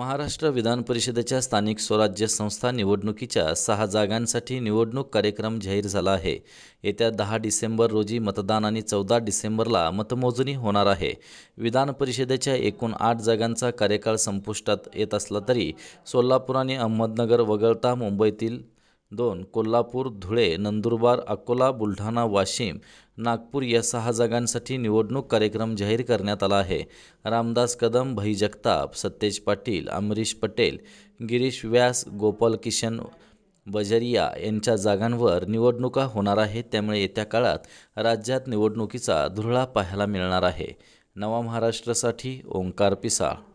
महाराष्ट्र विधान परिषदेच्या स्थानिक स्वराज्य संस्था निवडणुकीच्या सहा जागांसाठी निवडणूक कार्यक्रम जाहीर झाला आहे येत्या दहा डिसेंबर रोजी मतदान आणि चौदा डिसेंबरला मतमोजणी होणार आहे विधान परिषदेच्या एकूण आठ जागांचा कार्यकाळ संपुष्टात येत असला तरी सोलापूर आणि अहमदनगर वगळता मुंबईतील दोन कोल्हापूर धुळे नंदुरबार अकोला बुलढाणा वाशिम नागपूर या सहा जागांसाठी निवडणूक कार्यक्रम जाहीर करण्यात आला आहे रामदास कदम भई जगताप सतेज पाटील अमरीश पटेल गिरीश व्यास गोपाल किशन बजरिया यांच्या जागांवर निवडणुका होणार आहेत त्यामुळे येत्या काळात राज्यात निवडणुकीचा धुरळा पाहायला मिळणार आहे नवा महाराष्ट्रासाठी ओंकार पिसाळ